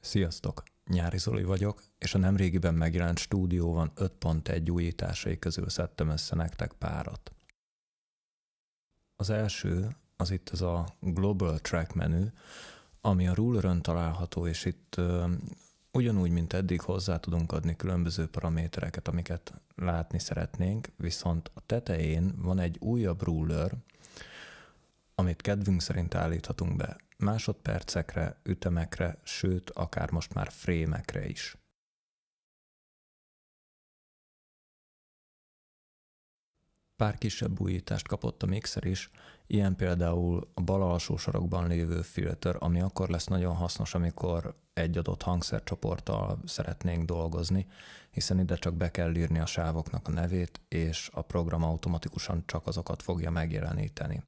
Sziasztok! Nyári Zoli vagyok, és a nemrégiben megjelent stúdióban 5.1 újításai közül szedtem össze nektek párat. Az első, az itt az a Global Track menü, ami a ruler található, és itt ö, ugyanúgy, mint eddig hozzá tudunk adni különböző paramétereket, amiket látni szeretnénk, viszont a tetején van egy újabb ruler, amit kedvünk szerint állíthatunk be másodpercekre, ütemekre, sőt, akár most már frémekre is. Pár kisebb újítást kapott a mixer is, ilyen például a bal alsó sarokban lévő filter, ami akkor lesz nagyon hasznos, amikor egy adott hangszercsoporttal szeretnénk dolgozni, hiszen ide csak be kell írni a sávoknak a nevét, és a program automatikusan csak azokat fogja megjeleníteni.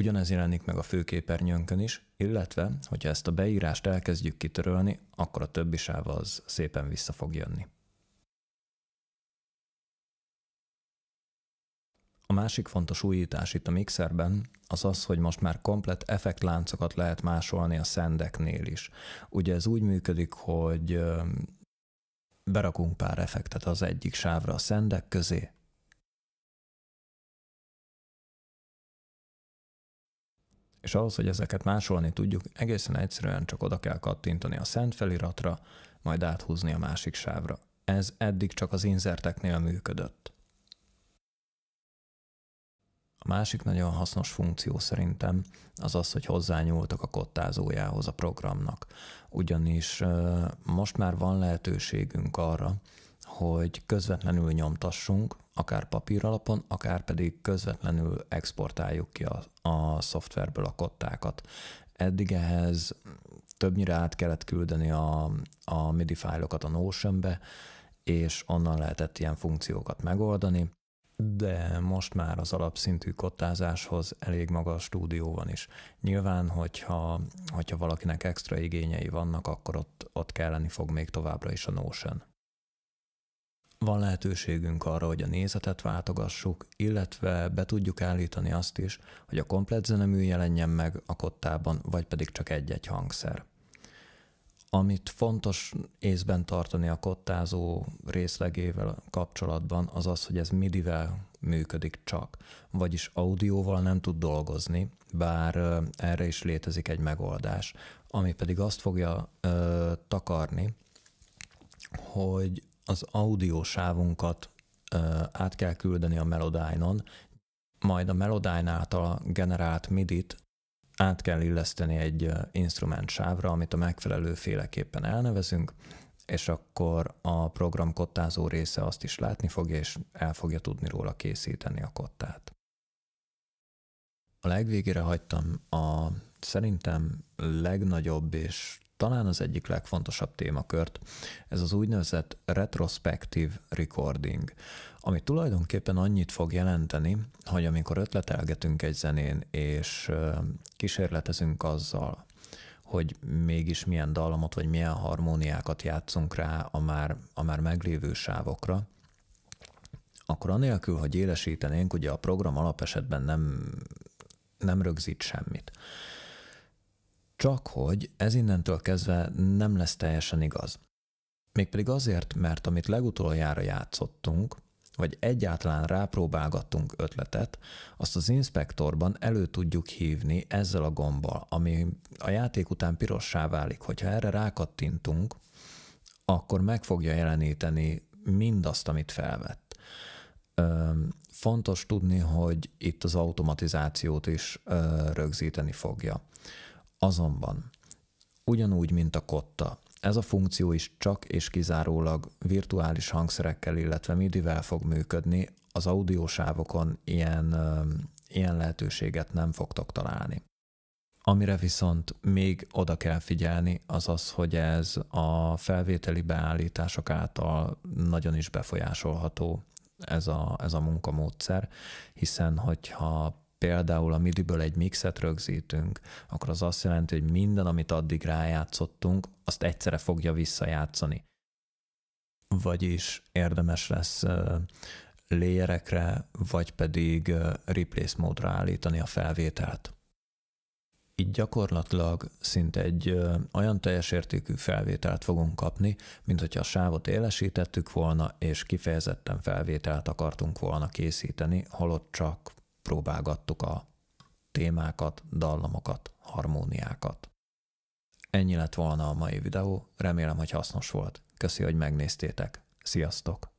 Ugyanez jelenik meg a főképernyőnkön is, illetve, hogyha ezt a beírást elkezdjük kitörölni, akkor a többi sáv az szépen vissza fog jönni. A másik fontos újítás itt a mixerben az az, hogy most már komplet effektláncokat lehet másolni a szendeknél is. Ugye ez úgy működik, hogy berakunk pár effektet az egyik sávra a szendek közé, És ahhoz, hogy ezeket másolni tudjuk, egészen egyszerűen csak oda kell kattintani a szent feliratra, majd áthúzni a másik sávra. Ez eddig csak az inzerteknél működött. A másik nagyon hasznos funkció szerintem az az, hogy hozzányúltak a kottázójához a programnak, ugyanis most már van lehetőségünk arra, hogy közvetlenül nyomtassunk, akár papír alapon, akár pedig közvetlenül exportáljuk ki a, a szoftverből a kottákat. Eddig ehhez többnyire át kellett küldeni a, a MIDI fájlokat a Notion-be, és onnan lehetett ilyen funkciókat megoldani, de most már az alapszintű kottázáshoz elég maga a stúdió van is. Nyilván, hogyha, hogyha valakinek extra igényei vannak, akkor ott, ott kelleni fog még továbbra is a Notion. Van lehetőségünk arra, hogy a nézetet váltogassuk, illetve be tudjuk állítani azt is, hogy a komplet zenemű jelenjen meg a kottában, vagy pedig csak egy-egy hangszer. Amit fontos észben tartani a kottázó részlegével kapcsolatban, az az, hogy ez midivel működik csak, vagyis audióval nem tud dolgozni, bár erre is létezik egy megoldás, ami pedig azt fogja ö, takarni, hogy az audiósávunkat át kell küldeni a Melodyne-on, majd a Melodyne által generált midit át kell illeszteni egy instrument sávra, amit a megfelelő féleképpen elnevezünk, és akkor a program kottázó része azt is látni fogja, és el fogja tudni róla készíteni a kottát. A legvégére hagytam a szerintem legnagyobb és talán az egyik legfontosabb témakört. Ez az úgynevezett retrospective recording, ami tulajdonképpen annyit fog jelenteni, hogy amikor ötletelgetünk egy zenén, és kísérletezünk azzal, hogy mégis milyen dallamot, vagy milyen harmóniákat játszunk rá a már, a már meglévő sávokra, akkor anélkül, hogy élesítenénk, ugye a program alapesetben nem, nem rögzít semmit. Csak hogy ez innentől kezdve nem lesz teljesen igaz. Mégpedig azért, mert amit legutoljára játszottunk, vagy egyáltalán rápróbálgattunk ötletet, azt az inspektorban elő tudjuk hívni ezzel a gombbal, ami a játék után pirossá válik. Hogyha erre rákattintunk, akkor meg fogja jeleníteni mindazt, amit felvett. Fontos tudni, hogy itt az automatizációt is rögzíteni fogja. Azonban, ugyanúgy, mint a kotta, ez a funkció is csak és kizárólag virtuális hangszerekkel, illetve midivel fog működni, az audiósávokon ilyen, ilyen lehetőséget nem fogtok találni. Amire viszont még oda kell figyelni, az az, hogy ez a felvételi beállítások által nagyon is befolyásolható ez a, ez a munkamódszer, hiszen hogyha például a midiből egy mixet rögzítünk, akkor az azt jelenti, hogy minden, amit addig rájátszottunk, azt egyszerre fogja visszajátszani. Vagyis érdemes lesz lérekre, vagy pedig replace módra állítani a felvételt. Így gyakorlatilag szinte egy olyan teljes értékű felvételt fogunk kapni, mint hogyha a sávot élesítettük volna, és kifejezetten felvételt akartunk volna készíteni, holott csak próbálgattuk a témákat, dallamokat, harmóniákat. Ennyi lett volna a mai videó, remélem, hogy hasznos volt. Köszi, hogy megnéztétek. Sziasztok!